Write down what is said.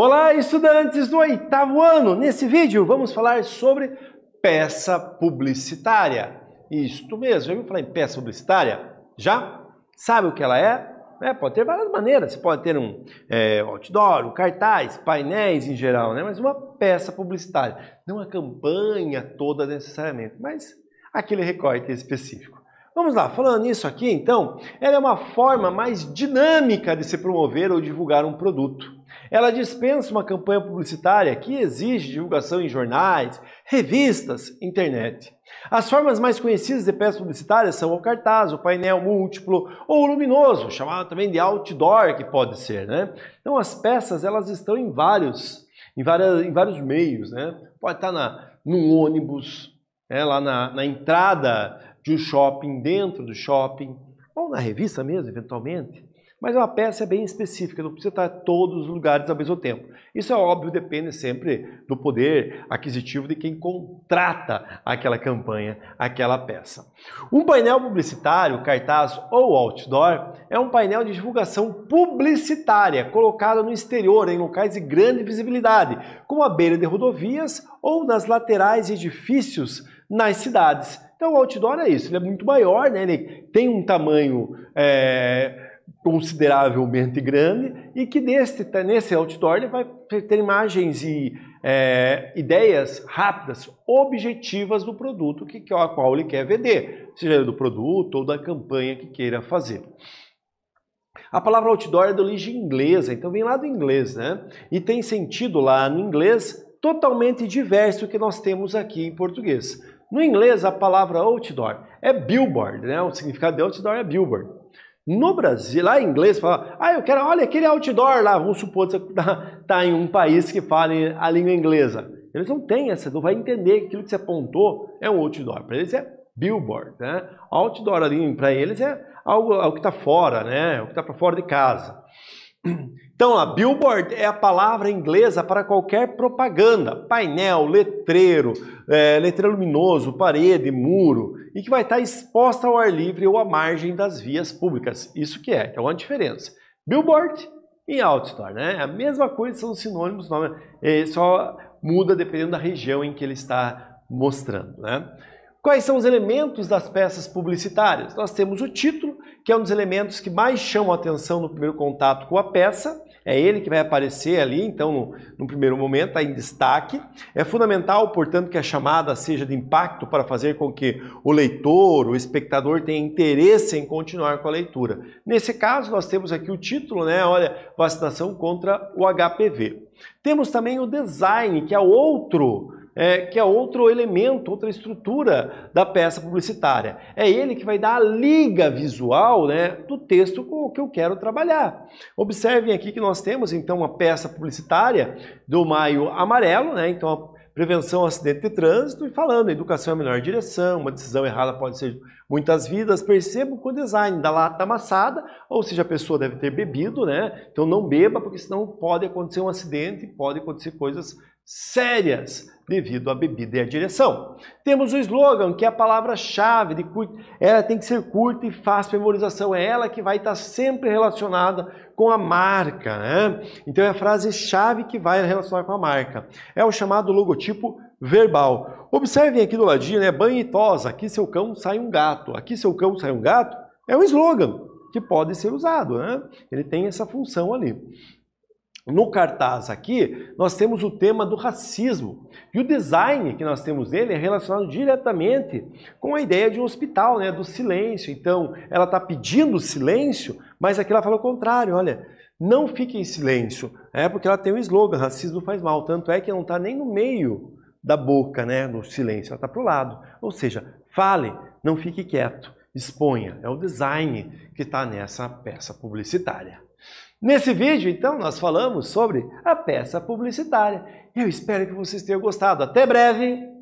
Olá, estudantes do oitavo ano! Nesse vídeo vamos falar sobre peça publicitária. Isso mesmo, já ouviu falar em peça publicitária? Já? Sabe o que ela é? é pode ter várias maneiras. Você pode ter um é, outdoor, um cartaz, painéis em geral, né? mas uma peça publicitária. Não a campanha toda necessariamente, mas aquele recorte específico. Vamos lá, falando nisso aqui, então, ela é uma forma mais dinâmica de se promover ou divulgar um produto ela dispensa uma campanha publicitária que exige divulgação em jornais, revistas, internet. As formas mais conhecidas de peças publicitárias são o cartaz, o painel múltiplo ou o luminoso, chamado também de outdoor, que pode ser, né? Então as peças elas estão em vários, em várias, em vários meios, né? Pode estar na, num ônibus, né? lá na, na entrada de um shopping, dentro do shopping, ou na revista mesmo, eventualmente. Mas é uma peça bem específica, não precisa estar em todos os lugares ao mesmo tempo. Isso é óbvio, depende sempre do poder aquisitivo de quem contrata aquela campanha, aquela peça. Um painel publicitário, cartaz ou outdoor é um painel de divulgação publicitária colocado no exterior, em locais de grande visibilidade, como à beira de rodovias ou nas laterais de edifícios nas cidades. Então o outdoor é isso, ele é muito maior, né? ele tem um tamanho. É consideravelmente grande e que neste tá, nesse outdoor ele vai ter imagens e é, ideias rápidas, objetivas do produto que, que, a qual ele quer vender, seja do produto ou da campanha que queira fazer. A palavra outdoor é de origem inglesa, então vem lá do inglês, né? E tem sentido lá no inglês totalmente diverso do que nós temos aqui em português. No inglês, a palavra outdoor é billboard, né? O significado de outdoor é billboard. No Brasil, lá em inglês, fala, ah, eu quero, olha aquele outdoor lá, vamos supor que você está tá em um país que fale a língua inglesa. Eles não têm essa, não vai entender que aquilo que você apontou é um outdoor. Para eles é billboard, né? Outdoor ali para eles é algo, algo é que está fora, né? É o que está para fora de casa. Então, a billboard é a palavra inglesa para qualquer propaganda, painel, letreiro, é, letreiro luminoso, parede, muro, e que vai estar exposta ao ar livre ou à margem das vias públicas. Isso que é, então é a diferença. Billboard e outdoor, né? A mesma coisa, são sinônimos, nome, é? é, só muda dependendo da região em que ele está mostrando, né? Quais são os elementos das peças publicitárias? Nós temos o título, que é um dos elementos que mais chamam a atenção no primeiro contato com a peça. É ele que vai aparecer ali, então, no, no primeiro momento, tá em destaque. É fundamental, portanto, que a chamada seja de impacto para fazer com que o leitor, o espectador, tenha interesse em continuar com a leitura. Nesse caso, nós temos aqui o título, né? Olha, vacinação contra o HPV. Temos também o design, que é outro é, que é outro elemento, outra estrutura da peça publicitária. É ele que vai dar a liga visual né, do texto com o que eu quero trabalhar. Observem aqui que nós temos então uma peça publicitária do maio amarelo, né, então prevenção ao acidente de trânsito e falando educação é a melhor direção, uma decisão errada pode ser muitas vidas. Percebo que o design da lata amassada, ou seja, a pessoa deve ter bebido, né? Então não beba, porque senão pode acontecer um acidente, pode acontecer coisas sérias devido à bebida e à direção. Temos o slogan, que é a palavra-chave, de ela tem que ser curta e fácil memorização, é ela que vai estar sempre relacionada com a marca, né? Então é a frase-chave que vai relacionar com a marca. É o chamado logotipo verbal. Observem aqui do ladinho, né? Banho e tosa, aqui seu cão sai um gato, aqui seu cão sai um gato, é um slogan que pode ser usado, né? Ele tem essa função ali. No cartaz aqui, nós temos o tema do racismo. E o design que nós temos dele é relacionado diretamente com a ideia de um hospital, né, do silêncio. Então, ela está pedindo silêncio, mas aqui ela fala o contrário, olha, não fique em silêncio. É porque ela tem o um slogan, racismo faz mal. Tanto é que não está nem no meio da boca, né, no silêncio, ela está para o lado. Ou seja, fale, não fique quieto, exponha. É o design que está nessa peça publicitária. Nesse vídeo, então, nós falamos sobre a peça publicitária. Eu espero que vocês tenham gostado. Até breve!